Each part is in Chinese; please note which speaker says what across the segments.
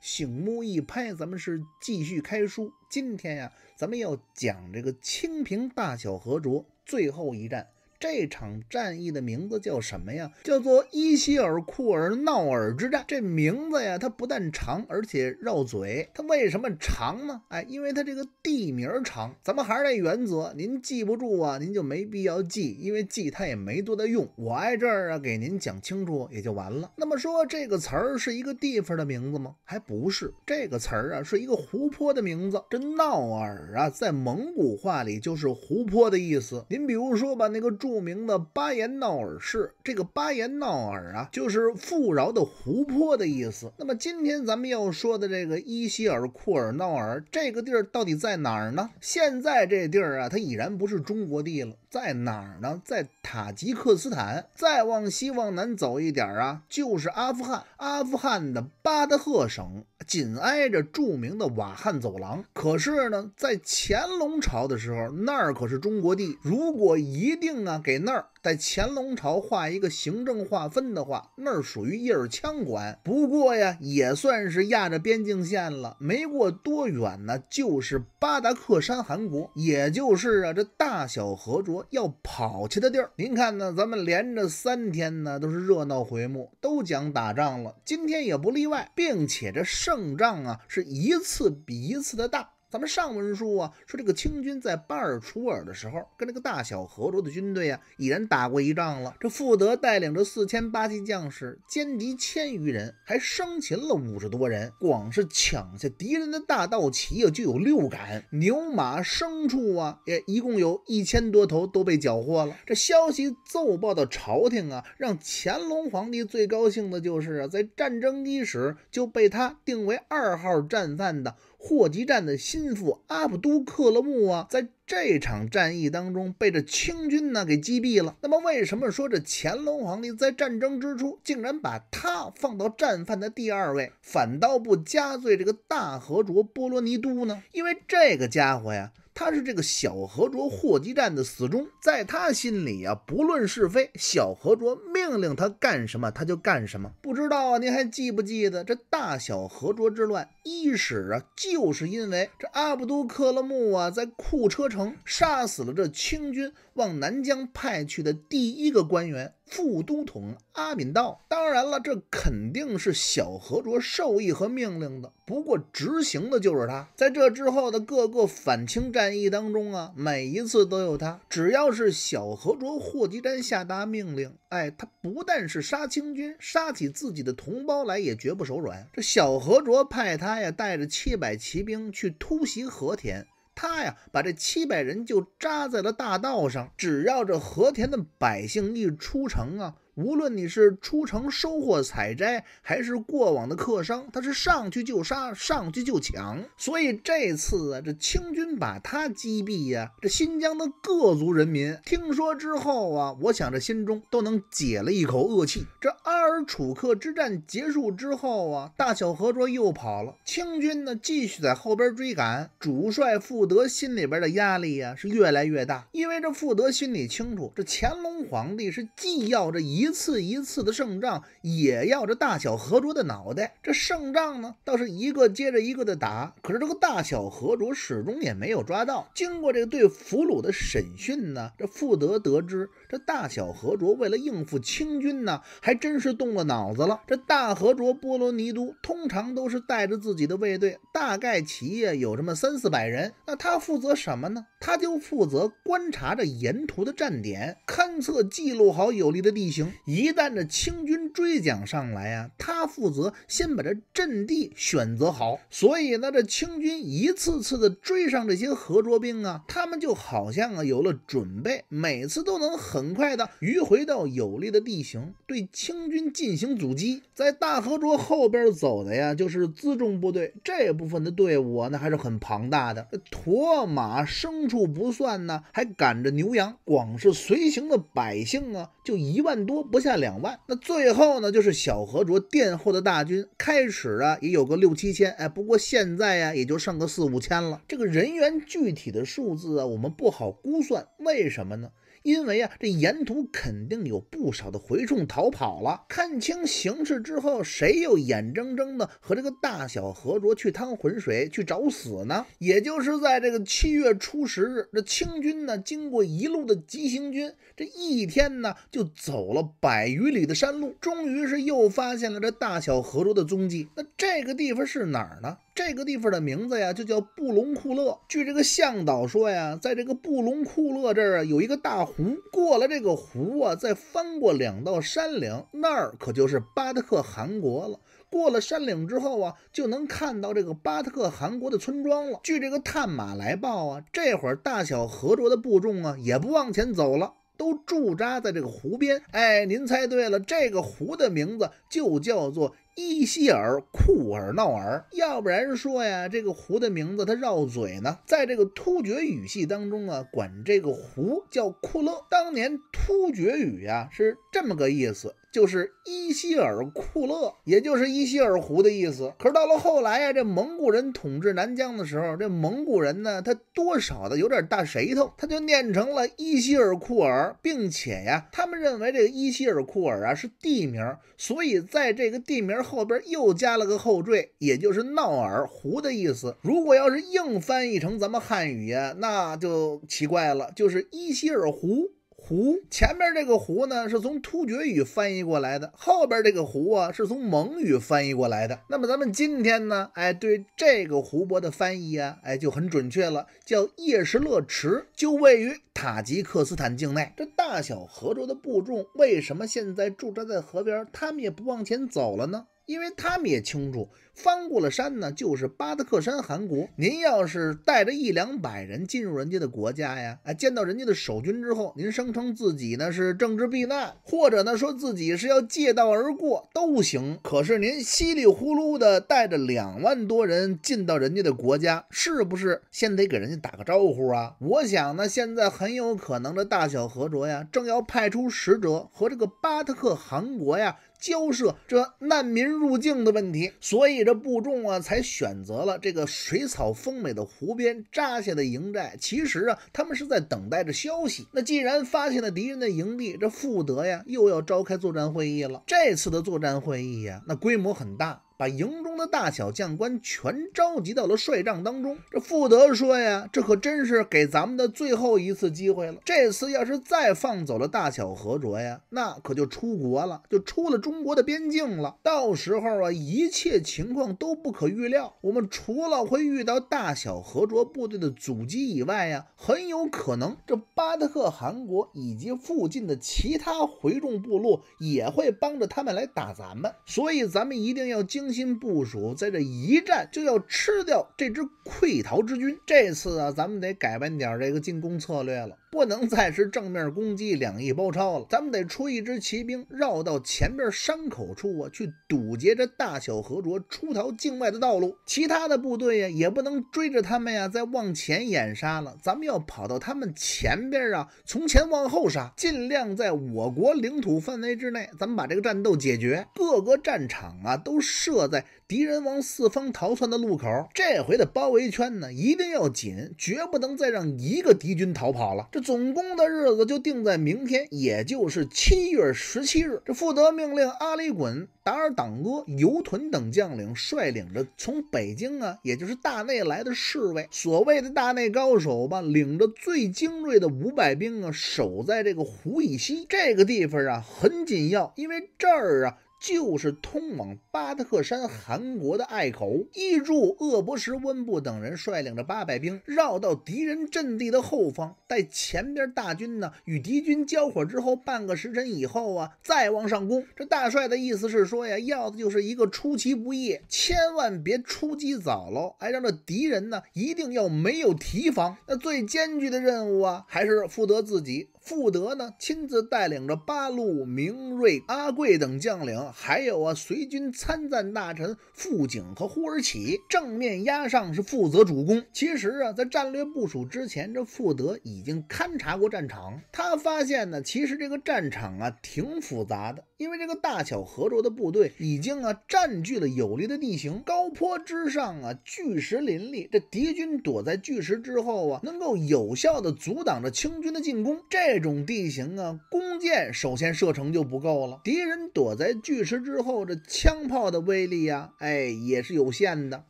Speaker 1: 醒目一拍，咱们是继续开书。今天呀，咱们要讲这个《清平大小和卓》最后一战。这场战役的名字叫什么呀？叫做伊希尔库尔闹尔之战。这名字呀，它不但长，而且绕嘴。它为什么长呢？哎，因为它这个地名长。咱们还是那原则，您记不住啊，您就没必要记，因为记它也没多大用。我挨这儿啊，给您讲清楚也就完了。那么说这个词儿是一个地方的名字吗？还不是这个词儿啊，是一个湖泊的名字。这闹尔啊，在蒙古话里就是湖泊的意思。您比如说吧，那个著名的巴彦淖尔市，这个巴彦淖尔啊，就是富饶的湖泊的意思。那么今天咱们要说的这个伊西尔库尔淖尔，这个地儿到底在哪儿呢？现在这地儿啊，它已然不是中国地了。在哪儿呢？在塔吉克斯坦，再往西往南走一点啊，就是阿富汗。阿富汗的巴德赫省紧挨着著名的瓦罕走廊。可是呢，在乾隆朝的时候，那儿可是中国地。如果一定啊，给那儿。在乾隆朝画一个行政划分的话，那儿属于叶儿羌管。不过呀，也算是压着边境线了。没过多远呢，就是巴达克山汗国，也就是啊这大小和卓要跑去的地儿。您看呢，咱们连着三天呢都是热闹回目，都讲打仗了，今天也不例外，并且这胜仗啊是一次比一次的大。咱们上文书啊说这个清军在巴尔楚尔的时候，跟这个大小河州的军队啊，已然打过一仗了。这富德带领着四千八旗将士，歼敌千余人，还生擒了五十多人。光是抢下敌人的大道旗啊，就有六杆；牛马牲畜啊，也一共有一千多头都被缴获了。这消息奏报到朝廷啊，让乾隆皇帝最高兴的就是啊，在战争伊始就被他定为二号战犯的。霍吉战的心腹阿卜都克勒木啊，在这场战役当中被这清军呢给击毙了。那么，为什么说这乾隆皇帝在战争之初竟然把他放到战犯的第二位，反倒不加罪这个大和卓波罗尼都呢？因为这个家伙呀。他是这个小和卓霍机战的死忠，在他心里啊，不论是非，小和卓命令他干什么，他就干什么。不知道啊，您还记不记得这大小和卓之乱伊始啊，就是因为这阿卜都克勒木啊，在库车城杀死了这清军往南疆派去的第一个官员。副都统阿敏道：“当然了，这肯定是小和卓授意和命令的。不过执行的就是他。在这之后的各个反清战役当中啊，每一次都有他。只要是小和卓霍吉瞻下达命令，哎，他不但是杀清军，杀起自己的同胞来也绝不手软。这小和卓派他呀，带着七百骑兵去突袭和田。”他呀，把这七百人就扎在了大道上，只要这和田的百姓一出城啊。无论你是出城收获采摘，还是过往的客商，他是上去就杀，上去就抢。所以这次啊，这清军把他击毙呀。这新疆的各族人民听说之后啊，我想这心中都能解了一口恶气。这阿尔楚克之战结束之后啊，大小和卓又跑了，清军呢继续在后边追赶。主帅傅德心里边的压力呀是越来越大，因为这傅德心里清楚，这乾隆皇帝是既要这一。一次一次的胜仗也要这大小和卓的脑袋，这胜仗呢倒是一个接着一个的打，可是这个大小和卓始终也没有抓到。经过这个对俘虏的审讯呢，这富德得知，这大小和卓为了应付清军呢，还真是动了脑子了。这大和卓波罗尼都通常都是带着自己的卫队，大概企业有这么三四百人。那他负责什么呢？他就负责观察着沿途的站点，勘测记录好有利的地形。一旦这清军追将上来呀，他负责先把这阵地选择好。所以呢，这清军一次次的追上这些河卓兵啊，他们就好像啊有了准备，每次都能很快的迂回到有利的地形，对清军进行阻击。在大河卓后边走的呀，就是辎重部队这部分的队伍啊，那还是很庞大的，驮马牲畜不算呢，还赶着牛羊，光是随行的百姓啊，就一万多。不下两万，那最后呢？就是小何卓殿后的大军，开始啊也有个六七千，哎，不过现在呀也就剩个四五千了。这个人员具体的数字啊，我们不好估算，为什么呢？因为啊，这沿途肯定有不少的蛔虫逃跑了。看清形势之后，谁又眼睁睁的和这个大小河卓去趟浑水去找死呢？也就是在这个七月初十日，这清军呢经过一路的急行军，这一天呢就走了百余里的山路，终于是又发现了这大小河卓的踪迹。那这个地方是哪儿呢？这个地方的名字呀，就叫布隆库勒。据这个向导说呀，在这个布隆库勒这儿啊，有一个大湖。过了这个湖啊，再翻过两道山岭，那儿可就是巴特克汗国了。过了山岭之后啊，就能看到这个巴特克汗国的村庄了。据这个探马来报啊，这会儿大小合着的部众啊，也不往前走了，都驻扎在这个湖边。哎，您猜对了，这个湖的名字就叫做。伊希尔库尔闹尔，要不然说呀，这个湖的名字它绕嘴呢。在这个突厥语系当中啊，管这个湖叫库勒。当年突厥语呀是这么个意思，就是伊希尔库勒，也就是伊希尔湖的意思。可是到了后来呀，这蒙古人统治南疆的时候，这蒙古人呢，他多少的有点大舌头，他就念成了伊希尔库尔，并且呀，他们认为这个伊希尔库尔啊是地名，所以在这个地名。后边又加了个后缀，也就是“闹尔湖”的意思。如果要是硬翻译成咱们汉语呀，那就奇怪了，就是伊希尔湖。湖前面这个“湖”呢，是从突厥语翻译过来的；后边这个“湖”啊，是从蒙语翻译过来的。那么咱们今天呢，哎，对这个湖泊的翻译啊，哎，就很准确了，叫叶什勒池，就位于塔吉克斯坦境内。这大小河州的部众为什么现在驻扎在河边？他们也不往前走了呢？因为他们也清楚，翻过了山呢，就是巴特克山韩国。您要是带着一两百人进入人家的国家呀，啊，见到人家的守军之后，您声称自己呢是政治避难，或者呢说自己是要借道而过都行。可是您稀里糊涂的带着两万多人进到人家的国家，是不是先得给人家打个招呼啊？我想呢，现在很有可能的大小和卓呀，正要派出使者和这个巴特克汗国呀。交涉这难民入境的问题，所以这部众啊才选择了这个水草丰美的湖边扎下的营寨。其实啊，他们是在等待着消息。那既然发现了敌人的营地，这富德呀又要召开作战会议了。这次的作战会议呀，那规模很大。把营中的大小将官全召集到了帅帐当中。这富德说呀：“这可真是给咱们的最后一次机会了。这次要是再放走了大小和卓呀，那可就出国了，就出了中国的边境了。到时候啊，一切情况都不可预料。我们除了会遇到大小和卓部队的阻击以外呀，很有可能这巴特克汗国以及附近的其他回众部落也会帮着他们来打咱们。所以咱们一定要精。”重新部署，在这一战就要吃掉这支溃逃之军。这次啊，咱们得改变点这个进攻策略了。不能再是正面攻击、两翼包抄了，咱们得出一支骑兵，绕到前边山口处啊，去堵截这大小河卓出逃境外的道路。其他的部队呀，也不能追着他们呀，再往前掩杀了。咱们要跑到他们前边啊，从前往后杀，尽量在我国领土范围之内，咱们把这个战斗解决。各个战场啊，都设在。敌人往四方逃窜的路口，这回的包围圈呢一定要紧，绝不能再让一个敌军逃跑了。这总攻的日子就定在明天，也就是七月十七日。这负责命令阿里衮、达尔党哥、尤屯等将领率领着从北京啊，也就是大内来的侍卫，所谓的大内高手吧，领着最精锐的五百兵啊，守在这个湖以西这个地方啊，很紧要，因为这儿啊。就是通往巴特克山韩国的隘口。一柱、鄂博什、温布等人率领着八百兵，绕到敌人阵地的后方，待前边大军呢与敌军交火之后，半个时辰以后啊，再往上攻。这大帅的意思是说呀，要的就是一个出其不意，千万别出击早了，哎，让这敌人呢一定要没有提防。那最艰巨的任务啊，还是负责自己。富德呢，亲自带领着八路明瑞、阿桂等将领，还有啊随军参赞大臣傅景和呼尔起，正面压上是负责主攻。其实啊，在战略部署之前，这富德已经勘察过战场。他发现呢，其实这个战场啊挺复杂的，因为这个大小合作的部队已经啊占据了有利的地形，高坡之上啊巨石林立，这敌军躲在巨石之后啊，能够有效的阻挡着清军的进攻。这这种地形啊，弓箭首先射程就不够了。敌人躲在巨石之后，这枪炮的威力呀，哎，也是有限的。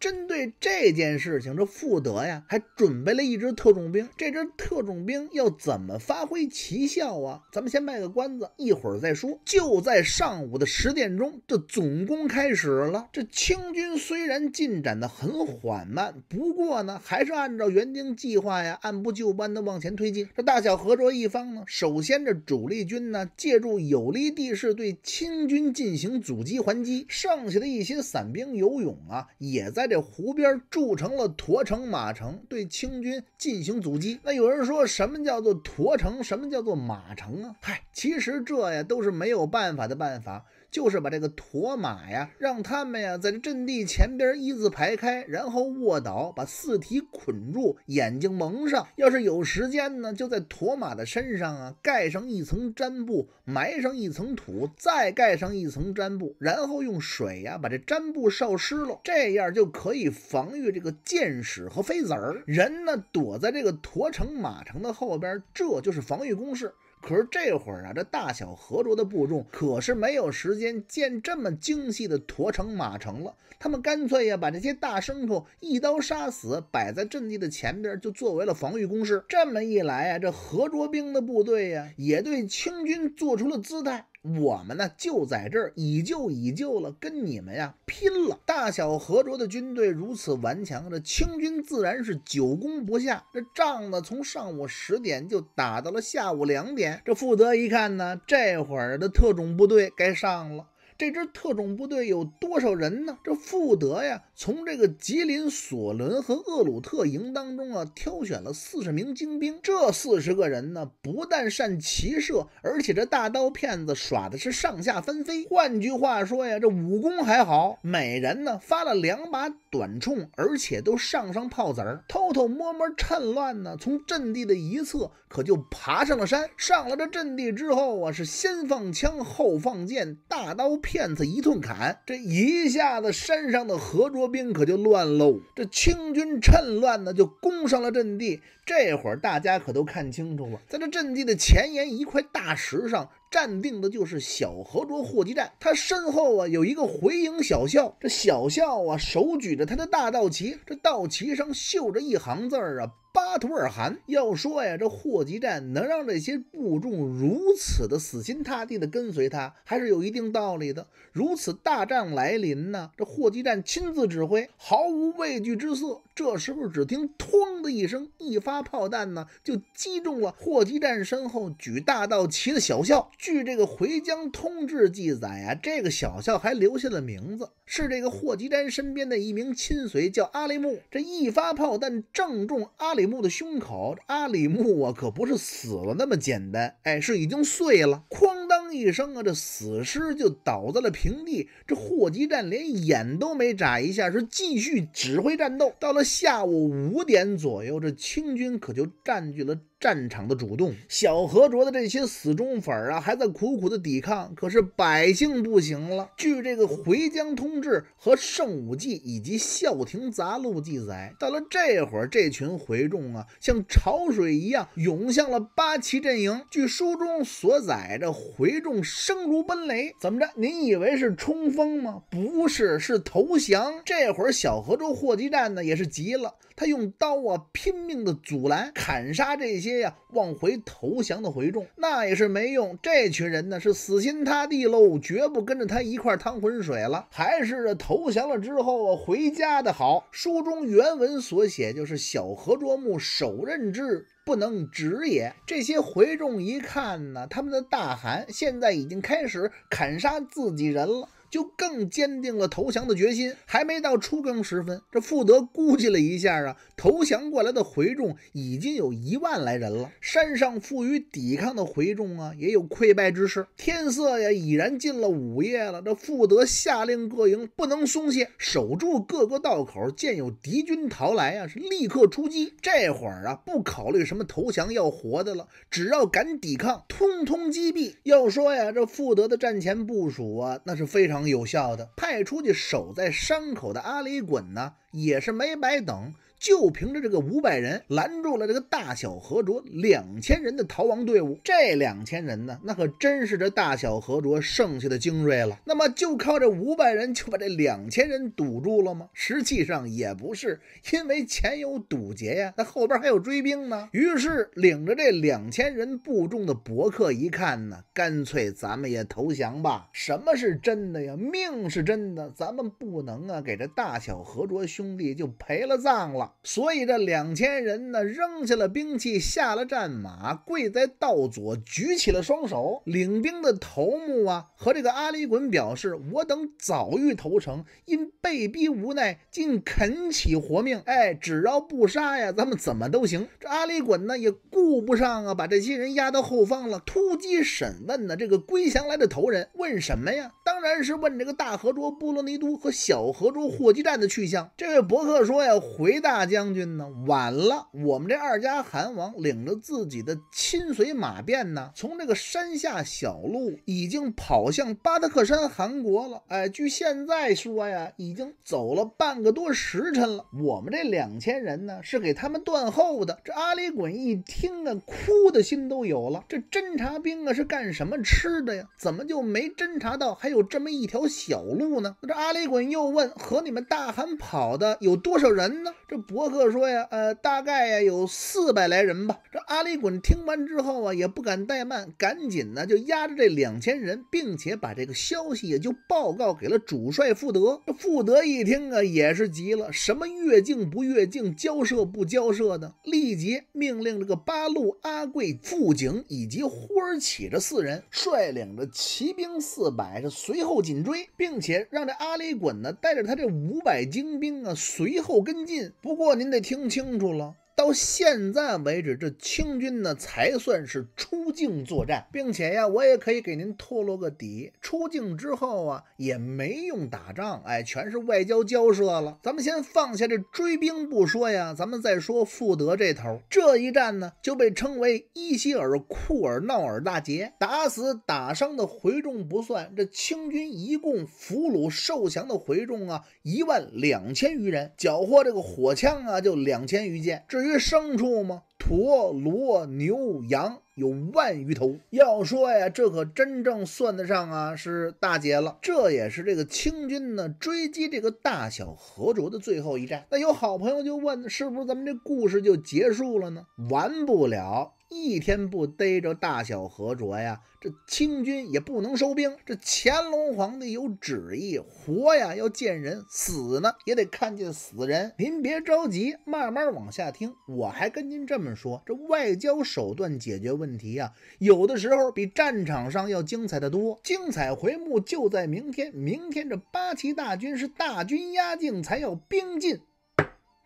Speaker 1: 针对这件事情，这富德呀还准备了一支特种兵。这支特种兵要怎么发挥奇效啊？咱们先卖个关子，一会儿再说。就在上午的十点钟，这总攻开始了。这清军虽然进展的很缓慢，不过呢，还是按照原定计划呀，按部就班的往前推进。这大小合作一方。首先，这主力军呢，借助有利地势对清军进行阻击还击；剩下的一些散兵游勇啊，也在这湖边筑成了驼城、马城，对清军进行阻击。那有人说什么叫做驼城，什么叫做马城啊？嗨，其实这呀都是没有办法的办法。就是把这个驮马呀，让他们呀，在这阵地前边一字排开，然后卧倒，把四蹄捆住，眼睛蒙上。要是有时间呢，就在驮马的身上啊，盖上一层毡布，埋上一层土，再盖上一层毡布，然后用水呀，把这毡布烧湿了，这样就可以防御这个箭矢和飞子儿。人呢，躲在这个驼城马城的后边，这就是防御工事。可是这会儿啊，这大小合着的部众可是没有时间建这么精细的驼城马城了。他们干脆呀，把这些大牲口一刀杀死，摆在阵地的前边，就作为了防御工事。这么一来啊，这合卓兵的部队呀，也对清军做出了姿态。我们呢，就在这儿以就以就了，跟你们呀拼了！大小合卓的军队如此顽强，这清军自然是久攻不下。这仗呢，从上午十点就打到了下午两点。这傅德一看呢，这会儿的特种部队该上了。这支特种部队有多少人呢？这富德呀，从这个吉林索伦和厄鲁特营当中啊，挑选了四十名精兵。这四十个人呢，不但善骑射，而且这大刀片子耍的是上下翻飞。换句话说呀，这武功还好。每人呢发了两把短铳，而且都上上炮子儿。偷偷摸摸趁乱呢，从阵地的一侧可就爬上了山。上了这阵地之后啊，是先放枪后放箭，大刀片。骗子一顿砍，这一下子山上的何卓兵可就乱喽。这清军趁乱呢，就攻上了阵地。这会儿大家可都看清楚了，在这阵地的前沿一块大石上站定的就是小何卓霍吉站他身后啊有一个回营小校，这小校啊手举着他的大道旗，这道旗上绣着一行字儿啊。巴图尔汗要说呀，这霍吉战能让这些部众如此的死心塌地的跟随他，还是有一定道理的。如此大战来临呢，这霍吉战亲自指挥，毫无畏惧之色。这时候，只听“嗵”的一声，一发炮弹呢，就击中了霍吉战身后举大道旗的小校。据这个回疆通志记载啊，这个小校还留下了名字，是这个霍吉战身边的一名亲随，叫阿里木。这一发炮弹正中阿里。木的胸口，阿里木啊，可不是死了那么简单，哎，是已经碎了，哐当一声啊，这死尸就倒在了平地。这霍吉战连眼都没眨一下，是继续指挥战斗。到了下午五点左右，这清军可就占据了。战场的主动，小何卓的这些死忠粉儿啊，还在苦苦的抵抗。可是百姓不行了。据这个《回疆通志》和《圣武记》以及《孝亭杂录》记载，到了这会儿，这群回众啊，像潮水一样涌向了八旗阵营。据书中所载，这回众声如奔雷。怎么着？您以为是冲锋吗？不是，是投降。这会儿，小河卓霍集站呢，也是急了。他用刀啊，拼命的阻拦、砍杀这些呀往回投降的回众，那也是没用。这群人呢是死心塌地喽，绝不跟着他一块趟浑水了，还是投降了之后啊回家的好。书中原文所写就是“小何卓木手刃之，不能止也”。这些回众一看呢，他们的大汗现在已经开始砍杀自己人了。就更坚定了投降的决心。还没到初更时分，这富德估计了一下啊，投降过来的回众已经有一万来人了。山上负隅抵抗的回众啊，也有溃败之势。天色呀，已然进了午夜了。这富德下令各营不能松懈，守住各个道口。见有敌军逃来啊，是立刻出击。这会儿啊，不考虑什么投降要活的了，只要敢抵抗，通通击毙。要说呀，这富德的战前部署啊，那是非常。常有效的派出去守在山口的阿里衮呢。也是没白等，就凭着这个五百人拦住了这个大小何卓两千人的逃亡队伍。这两千人呢，那可真是这大小何卓剩下的精锐了。那么就靠这五百人就把这两千人堵住了吗？实际上也不是，因为前有堵截呀，那后边还有追兵呢。于是领着这两千人部众的伯克一看呢，干脆咱们也投降吧。什么是真的呀？命是真的，咱们不能啊，给这大小何卓。兄弟就陪了葬了，所以这两千人呢扔下了兵器，下了战马，跪在道左，举起了双手。领兵的头目啊和这个阿里衮表示：“我等早欲投诚，因被逼无奈，竟恳乞活命。哎，只要不杀呀，咱们怎么都行。”这阿里衮呢也顾不上啊，把这些人押到后方了。突击审问呢，这个归降来的头人问什么呀？当然是问这个大河州波罗尼都和小河州霍基站的去向。这。这位伯克说：“呀：“回大将军呢，晚了。我们这二家韩王领着自己的亲随马便呢，从这个山下小路已经跑向巴达克山韩国了。哎，据现在说呀，已经走了半个多时辰了。我们这两千人呢，是给他们断后的。这阿里衮一听啊，哭的心都有了。这侦察兵啊，是干什么吃的呀？怎么就没侦察到还有这么一条小路呢？这阿里衮又问：和你们大汗跑？”的有多少人呢？这伯克说呀，呃，大概呀有四百来人吧。这阿里衮听完之后啊，也不敢怠慢，赶紧呢就压着这两千人，并且把这个消息也就报告给了主帅富德。这富德一听啊，也是急了，什么越境不越境，交涉不交涉的，立即命令这个八路阿贵、富景以及忽儿乞这四人率领着骑兵四百，这随后紧追，并且让这阿里衮呢带着他这五百精兵。随后跟进，不过您得听清楚了。到现在为止，这清军呢才算是出境作战，并且呀，我也可以给您透露个底：出境之后啊，也没用打仗，哎，全是外交交涉了。咱们先放下这追兵不说呀，咱们再说富德这头，这一战呢就被称为伊希尔库尔闹尔大捷，打死打伤的回众不算，这清军一共俘虏受降的回众啊一万两千余人，缴获这个火枪啊就两千余件。至于于牲畜吗？驼、骡、牛、羊有万余头。要说呀，这可真正算得上啊，是大姐了。这也是这个清军呢追击这个大小和卓的最后一战。那有好朋友就问，是不是咱们这故事就结束了呢？完不了。一天不逮着大小和卓呀，这清军也不能收兵。这乾隆皇帝有旨意，活呀要见人，死呢也得看见死人。您别着急，慢慢往下听。我还跟您这么说，这外交手段解决问题呀，有的时候比战场上要精彩的多。精彩回目就在明天，明天这八旗大军是大军压境，才要兵进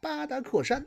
Speaker 1: 巴达克山。